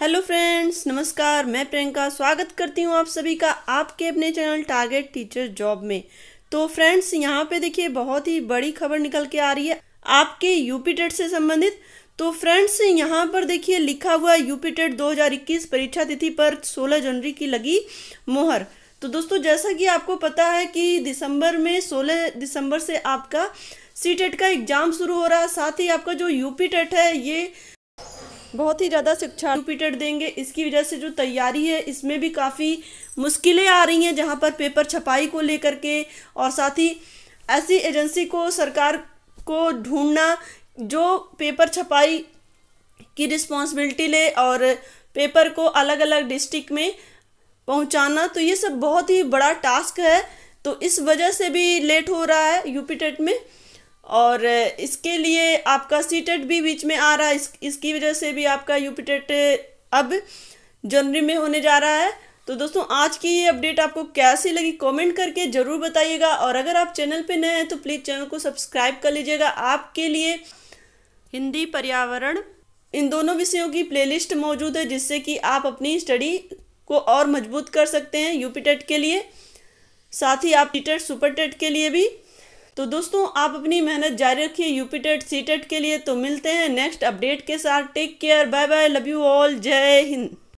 hello friends नमस्कार मैं प्रियंका स्वागत करती हूँ आप सभी का आपके अपने चैनल टारगेट टीचर जॉब में तो फ्रेंड्स यहाँ पे देखिए बहुत ही बड़ी खबर निकल के आ रही है आपके यूपी टेट से संबंधित तो फ्रेंड्स यहाँ पर देखिए लिखा हुआ यूपी टेट 2021 परीक्षा तिथि पर 16 जनवरी की लगी मोहर तो दोस्तों जैसा कि आपको पता है कि दिसंबर में सोलह दिसंबर से आपका सी टेट का एग्ज़ाम शुरू हो रहा है साथ ही आपका जो यूपी टेट है ये बहुत ही ज़्यादा शिक्षा रिपीटेड देंगे इसकी वजह से जो तैयारी है इसमें भी काफ़ी मुश्किलें आ रही हैं जहाँ पर पेपर छपाई को लेकर के और साथ ही ऐसी एजेंसी को सरकार को ढूंढना जो पेपर छपाई की रिस्पॉन्सिबिलिटी ले और पेपर को अलग अलग डिस्ट्रिक्ट में पहुंचाना तो ये सब बहुत ही बड़ा टास्क है तो इस वजह से भी लेट हो रहा है यूपी टेट में और इसके लिए आपका सीटेट e भी बीच में आ रहा है इस, इसकी वजह से भी आपका यूपीटेट e अब जनवरी में होने जा रहा है तो दोस्तों आज की ये अपडेट आपको कैसी लगी कमेंट करके ज़रूर बताइएगा और अगर आप चैनल पे नए हैं तो प्लीज़ चैनल को सब्सक्राइब कर लीजिएगा आपके लिए हिंदी पर्यावरण इन दोनों विषयों की प्लेलिस्ट मौजूद है जिससे कि आप अपनी स्टडी को और मजबूत कर सकते हैं यूपी टेट e के लिए साथ ही आप टीटेट सुपर टेट के लिए भी तो दोस्तों आप अपनी मेहनत जारी रखिए यूपीटेट सीटेट के लिए तो मिलते हैं नेक्स्ट अपडेट के साथ take care bye bye love you all जय हिंद